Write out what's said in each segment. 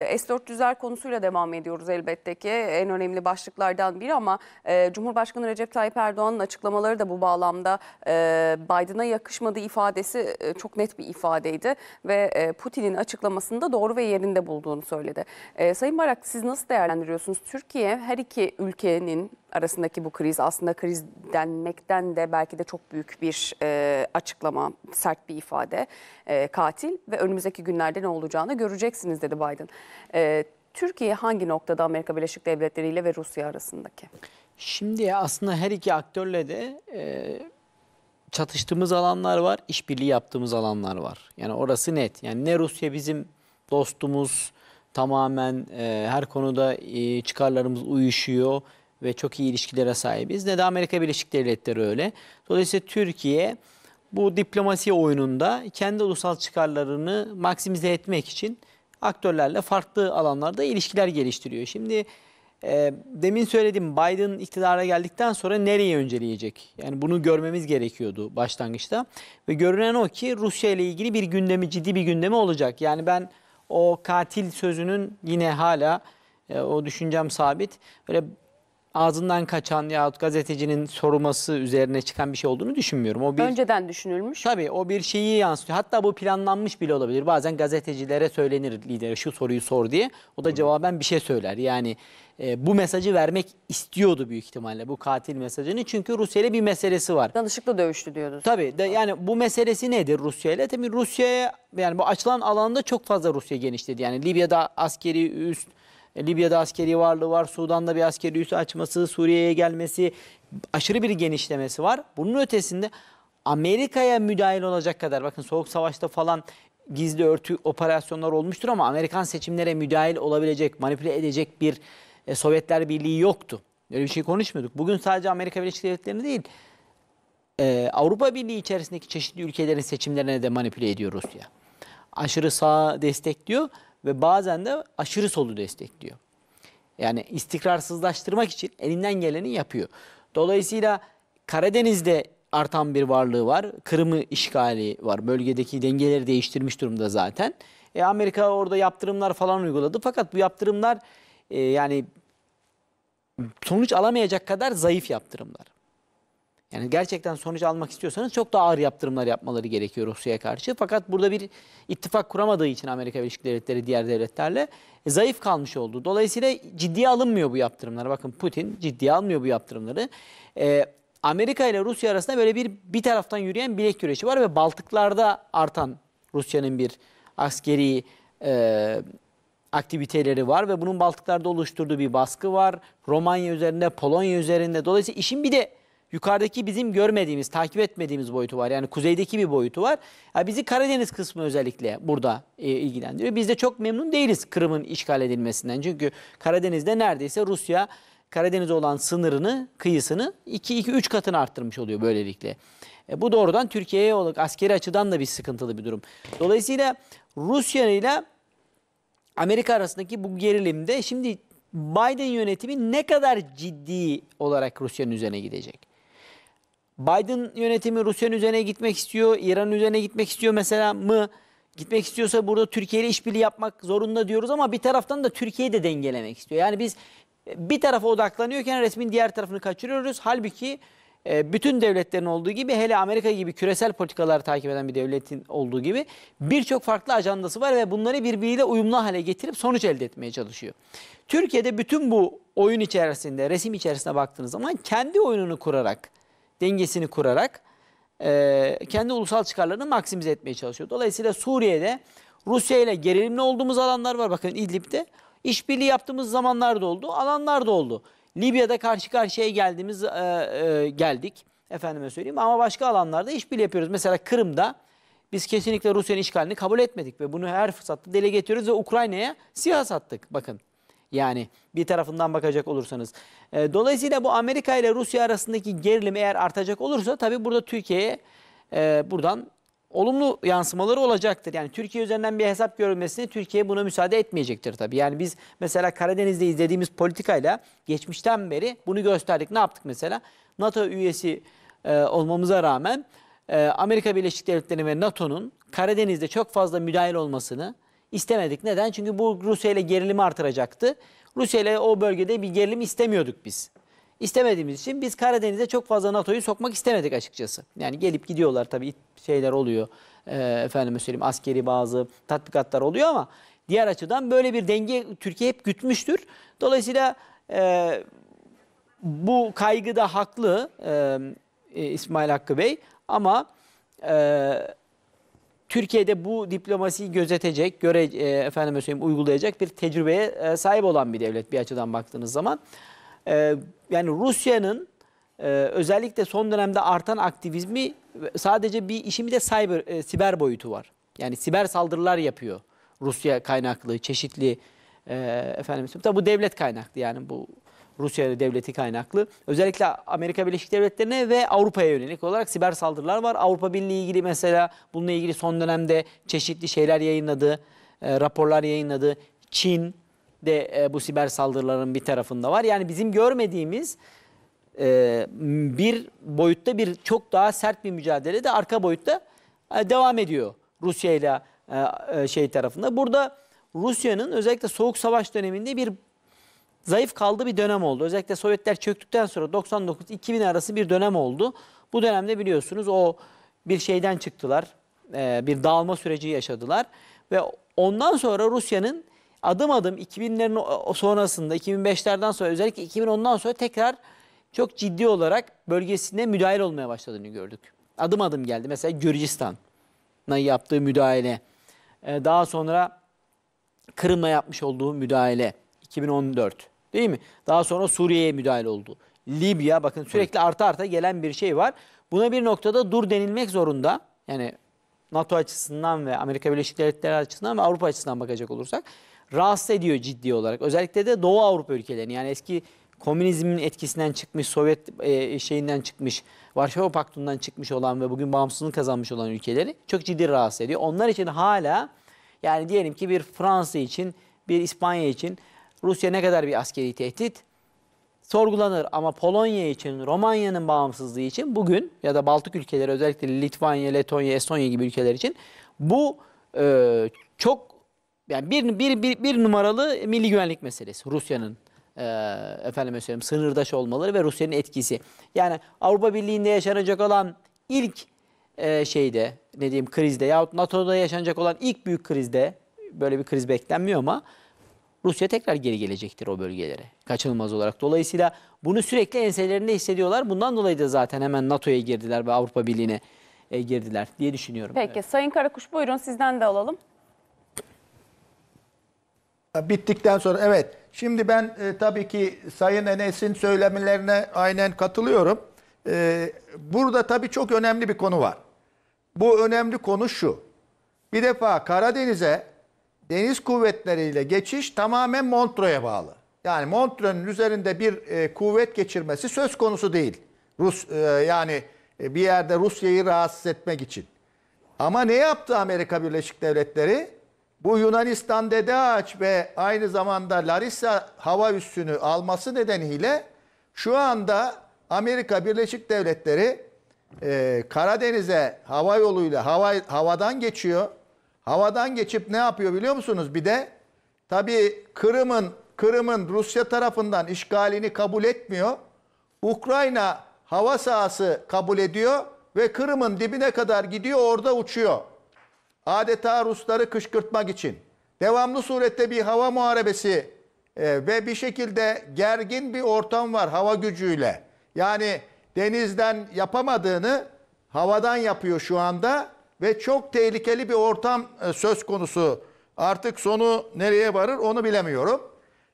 S-400'ler konusuyla devam ediyoruz elbette ki. En önemli başlıklardan biri ama e, Cumhurbaşkanı Recep Tayyip Erdoğan'ın açıklamaları da bu bağlamda e, Biden'a yakışmadığı ifadesi e, çok net bir ifadeydi. Ve e, Putin'in açıklamasını da doğru ve yerinde bulduğunu söyledi. E, Sayın Barak siz nasıl değerlendiriyorsunuz? Türkiye her iki ülkenin arasındaki bu kriz aslında kriz denmekten de belki de çok büyük bir... E, açıklama, sert bir ifade e, katil ve önümüzdeki günlerde ne olacağını göreceksiniz dedi Biden. E, Türkiye hangi noktada Amerika Birleşik Devletleri ile ve Rusya arasındaki? Şimdi aslında her iki aktörle de e, çatıştığımız alanlar var, işbirliği yaptığımız alanlar var. Yani orası net. Yani ne Rusya bizim dostumuz, tamamen e, her konuda e, çıkarlarımız uyuşuyor ve çok iyi ilişkilere sahibiz. Ne de Amerika Birleşik Devletleri öyle. Dolayısıyla Türkiye bu diplomasi oyununda kendi ulusal çıkarlarını maksimize etmek için aktörlerle farklı alanlarda ilişkiler geliştiriyor. Şimdi e, demin söyledim Biden iktidara geldikten sonra nereye önceleyecek? Yani bunu görmemiz gerekiyordu başlangıçta. Ve görünen o ki Rusya ile ilgili bir gündemi, ciddi bir gündemi olacak. Yani ben o katil sözünün yine hala e, o düşüncem sabit. Böyle ağzından kaçan yahut gazetecinin soruması üzerine çıkan bir şey olduğunu düşünmüyorum. O bir, Önceden düşünülmüş. Tabii o bir şeyi yansıtıyor. Hatta bu planlanmış bile olabilir. Bazen gazetecilere söylenir lidere şu soruyu sor diye. O da cevaben bir şey söyler. Yani e, bu mesajı vermek istiyordu büyük ihtimalle bu katil mesajını. Çünkü Rusya ile bir meselesi var. Danışıkla dövüştü diyoruz. Tabii de, yani bu meselesi nedir Rusya ile? Tabii Rusya'ya yani bu açılan alanda çok fazla Rusya genişledi. Yani Libya'da askeri üst e, Libya'da askeri varlığı var, Sudan'da bir askeri üs açması, Suriye'ye gelmesi, aşırı bir genişlemesi var. Bunun ötesinde Amerika'ya müdahil olacak kadar bakın soğuk savaşta falan gizli örtü operasyonlar olmuştur ama Amerikan seçimlere müdahil olabilecek, manipüle edecek bir e, Sovyetler Birliği yoktu. Öyle bir şey konuşmuyorduk. Bugün sadece Amerika Birleşik Devletleri'ni değil, e, Avrupa Birliği içerisindeki çeşitli ülkelerin seçimlerine de manipüle ediyor Rusya. Aşırı sağ destekliyor ve bazen de aşırı solu destekliyor. Yani istikrarsızlaştırmak için elinden geleni yapıyor. Dolayısıyla Karadeniz'de artan bir varlığı var. Kırım'ı işgali var. Bölgedeki dengeleri değiştirmiş durumda zaten. E, Amerika orada yaptırımlar falan uyguladı. Fakat bu yaptırımlar e, yani sonuç alamayacak kadar zayıf yaptırımlar. Yani gerçekten sonuç almak istiyorsanız çok daha ağır yaptırımlar yapmaları gerekiyor Rusya'ya karşı. Fakat burada bir ittifak kuramadığı için Amerika Birleşik Devletleri diğer devletlerle e, zayıf kalmış oldu. Dolayısıyla ciddiye alınmıyor bu yaptırımlar. Bakın Putin ciddiye almıyor bu yaptırımları. Ee, Amerika ile Rusya arasında böyle bir bir taraftan yürüyen bilek güreşi var ve Baltıklarda artan Rusya'nın bir askeri e, aktiviteleri var ve bunun Baltıklarda oluşturduğu bir baskı var. Romanya üzerinde, Polonya üzerinde. Dolayısıyla işin bir de yukarıdaki bizim görmediğimiz, takip etmediğimiz boyutu var. Yani kuzeydeki bir boyutu var. Ya bizi Karadeniz kısmı özellikle burada e, ilgilendiriyor. Biz de çok memnun değiliz Kırım'ın işgal edilmesinden. Çünkü Karadeniz'de neredeyse Rusya Karadeniz olan sınırını, kıyısını 2-3 katını arttırmış oluyor böylelikle. E, bu doğrudan Türkiye'ye olarak askeri açıdan da bir sıkıntılı bir durum. Dolayısıyla Rusya ile Amerika arasındaki bu gerilimde şimdi Biden yönetimi ne kadar ciddi olarak Rusya'nın üzerine gidecek? Biden yönetimi Rusya'nın üzerine gitmek istiyor, İran'ın üzerine gitmek istiyor mesela mı? Gitmek istiyorsa burada Türkiye ile işbirliği yapmak zorunda diyoruz ama bir taraftan da Türkiye'yi de dengelemek istiyor. Yani biz e, bir tarafa odaklanıyorken resmin diğer tarafını kaçırıyoruz. Halbuki e, bütün devletlerin olduğu gibi hele Amerika gibi küresel politikaları takip eden bir devletin olduğu gibi birçok farklı ajandası var ve bunları birbiriyle uyumlu hale getirip sonuç elde etmeye çalışıyor. Türkiye'de bütün bu oyun içerisinde, resim içerisine baktığınız zaman kendi oyununu kurarak dengesini kurarak e, kendi ulusal çıkarlarını maksimize etmeye çalışıyor. Dolayısıyla Suriye'de Rusya ile gerilimli olduğumuz alanlar var. Bakın İdlib'de işbirliği yaptığımız zamanlar da oldu, alanlar da oldu. Libya'da karşı karşıya geldiğimiz e, e, geldik. Efendime söyleyeyim ama başka alanlarda işbirliği yapıyoruz. Mesela Kırım'da biz kesinlikle Rusya'nın işgalini kabul etmedik ve bunu her fırsatta dile getiriyoruz ve Ukrayna'ya silah sattık. Bakın yani bir tarafından bakacak olursanız. E, dolayısıyla bu Amerika ile Rusya arasındaki gerilim eğer artacak olursa tabii burada Türkiye'ye e, buradan olumlu yansımaları olacaktır. Yani Türkiye üzerinden bir hesap görülmesini Türkiye buna müsaade etmeyecektir tabii. Yani biz mesela Karadeniz'de izlediğimiz politikayla geçmişten beri bunu gösterdik. Ne yaptık mesela? NATO üyesi e, olmamıza rağmen e, Amerika Birleşik Devletleri ve NATO'nun Karadeniz'de çok fazla müdahil olmasını, istemedik. Neden? Çünkü bu Rusya ile gerilimi artıracaktı. Rusya ile o bölgede bir gerilim istemiyorduk biz. İstemediğimiz için biz Karadeniz'e çok fazla NATO'yu sokmak istemedik açıkçası. Yani gelip gidiyorlar tabii şeyler oluyor. Ee, efendime söyleyeyim askeri bazı tatbikatlar oluyor ama diğer açıdan böyle bir denge Türkiye hep gütmüştür. Dolayısıyla e, bu kaygıda haklı e, İsmail Hakkı Bey ama e, Türkiye'de bu diplomasiyi gözetecek, göre, e, efendime söyleyeyim, uygulayacak bir tecrübeye e, sahip olan bir devlet bir açıdan baktığınız zaman. E, yani Rusya'nın e, özellikle son dönemde artan aktivizmi sadece bir işin bir de cyber, e, siber boyutu var. Yani siber saldırılar yapıyor Rusya kaynaklı çeşitli e, efendim. Tabi bu devlet kaynaklı yani bu Rusya devleti kaynaklı. Özellikle Amerika Birleşik Devletleri'ne ve Avrupa'ya yönelik olarak siber saldırılar var. Avrupa Birliği ilgili mesela bununla ilgili son dönemde çeşitli şeyler yayınladı, e, raporlar yayınladı. Çin de e, bu siber saldırıların bir tarafında var. Yani bizim görmediğimiz e, bir boyutta bir çok daha sert bir mücadele de arka boyutta e, devam ediyor Rusya ile e, e, şey tarafında. Burada Rusya'nın özellikle Soğuk Savaş döneminde bir zayıf kaldığı bir dönem oldu. Özellikle Sovyetler çöktükten sonra 99-2000 arası bir dönem oldu. Bu dönemde biliyorsunuz o bir şeyden çıktılar. Ee, bir dağılma süreci yaşadılar. Ve ondan sonra Rusya'nın adım adım 2000'lerin sonrasında 2005'lerden sonra özellikle 2010'dan sonra tekrar çok ciddi olarak bölgesine müdahil olmaya başladığını gördük. Adım adım geldi. Mesela Gürcistan'a yaptığı müdahale. E, daha sonra Kırım'a yapmış olduğu müdahale 2014. Değil mi? Daha sonra Suriye'ye müdahale oldu. Libya bakın sürekli arta arta gelen bir şey var. Buna bir noktada dur denilmek zorunda. Yani NATO açısından ve Amerika Birleşik Devletleri açısından ve Avrupa açısından bakacak olursak rahatsız ediyor ciddi olarak. Özellikle de Doğu Avrupa ülkelerini yani eski komünizmin etkisinden çıkmış, Sovyet e, şeyinden çıkmış, Varşova Paktı'ndan çıkmış olan ve bugün bağımsızlığını kazanmış olan ülkeleri çok ciddi rahatsız ediyor. Onlar için hala yani diyelim ki bir Fransa için, bir İspanya için Rusya ne kadar bir askeri tehdit? Sorgulanır ama Polonya için, Romanya'nın bağımsızlığı için bugün ya da Baltık ülkeleri özellikle Litvanya, Letonya, Estonya gibi ülkeler için bu e, çok yani bir, bir, bir, bir numaralı milli güvenlik meselesi Rusya'nın e, efendime söyleyeyim sınırdaş olmaları ve Rusya'nın etkisi. Yani Avrupa Birliği'nde yaşanacak olan ilk e, şeyde ne diyeyim krizde yahut NATO'da yaşanacak olan ilk büyük krizde böyle bir kriz beklenmiyor ama Rusya tekrar geri gelecektir o bölgelere. Kaçınılmaz olarak. Dolayısıyla bunu sürekli enselerinde hissediyorlar. Bundan dolayı da zaten hemen NATO'ya girdiler ve Avrupa Birliği'ne e, girdiler diye düşünüyorum. Peki evet. Sayın Karakuş buyurun sizden de alalım. Bittikten sonra evet. Şimdi ben e, tabii ki Sayın Enes'in söylemlerine aynen katılıyorum. E, burada tabii çok önemli bir konu var. Bu önemli konu şu. Bir defa Karadeniz'e deniz kuvvetleriyle geçiş tamamen Montreux'e bağlı. Yani Montreux'un üzerinde bir e, kuvvet geçirmesi söz konusu değil. Rus e, yani e, bir yerde Rusya'yı rahatsız etmek için. Ama ne yaptı Amerika Birleşik Devletleri? Bu Yunanistan Dede Ağaç ve aynı zamanda Larissa hava üssünü alması nedeniyle şu anda Amerika Birleşik Devletleri e, Karadeniz'e hava yoluyla hava, havadan geçiyor. Havadan geçip ne yapıyor biliyor musunuz? Bir de tabii Kırım'ın Kırım'ın Rusya tarafından işgalini kabul etmiyor. Ukrayna hava sahası kabul ediyor ve Kırım'ın dibine kadar gidiyor orada uçuyor. Adeta Rusları kışkırtmak için. Devamlı surette bir hava muharebesi e, ve bir şekilde gergin bir ortam var hava gücüyle. Yani denizden yapamadığını havadan yapıyor şu anda ve çok tehlikeli bir ortam e, söz konusu. Artık sonu nereye varır onu bilemiyorum.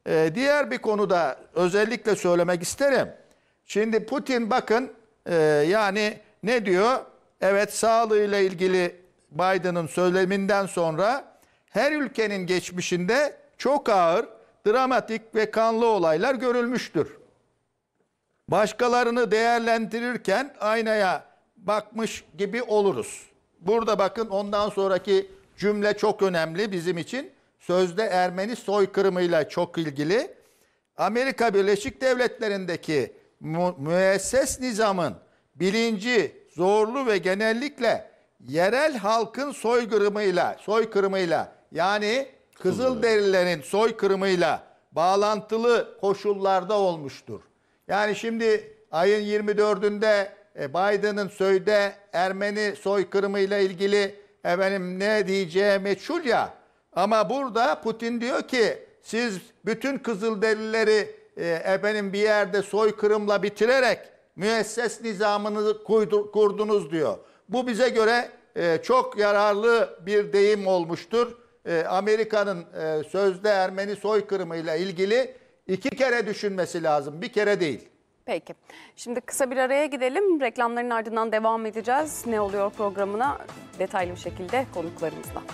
E, diğer bir konuda özellikle söylemek isterim. Şimdi Putin bakın e, yani ne diyor? Evet sağlığıyla ilgili Biden'ın söyleminden sonra her ülkenin geçmişinde çok ağır, dramatik ve kanlı olaylar görülmüştür. Başkalarını değerlendirirken aynaya bakmış gibi oluruz. Burada bakın ondan sonraki cümle çok önemli bizim için. Sözde Ermeni soykırımıyla çok ilgili. Amerika Birleşik Devletleri'ndeki mu müesses nizamın bilinci zorlu ve genellikle yerel halkın soykırımıyla, soykırımıyla yani Kızılderililerin soykırımıyla bağlantılı koşullarda olmuştur. Yani şimdi ayın 24'ünde e, Biden'ın söyde Ermeni soykırımıyla ilgili efendim ne diyeceği meçhul ya. Ama burada Putin diyor ki siz bütün Kızılderilileri e, efendim bir yerde soykırımla bitirerek müesses nizamını kurdunuz diyor. Bu bize göre e, çok yararlı bir deyim olmuştur. E, Amerika'nın e, sözde Ermeni soykırımıyla ilgili iki kere düşünmesi lazım. Bir kere değil. Peki. Şimdi kısa bir araya gidelim. Reklamların ardından devam edeceğiz. Ne oluyor programına detaylı bir şekilde konuklarımızla.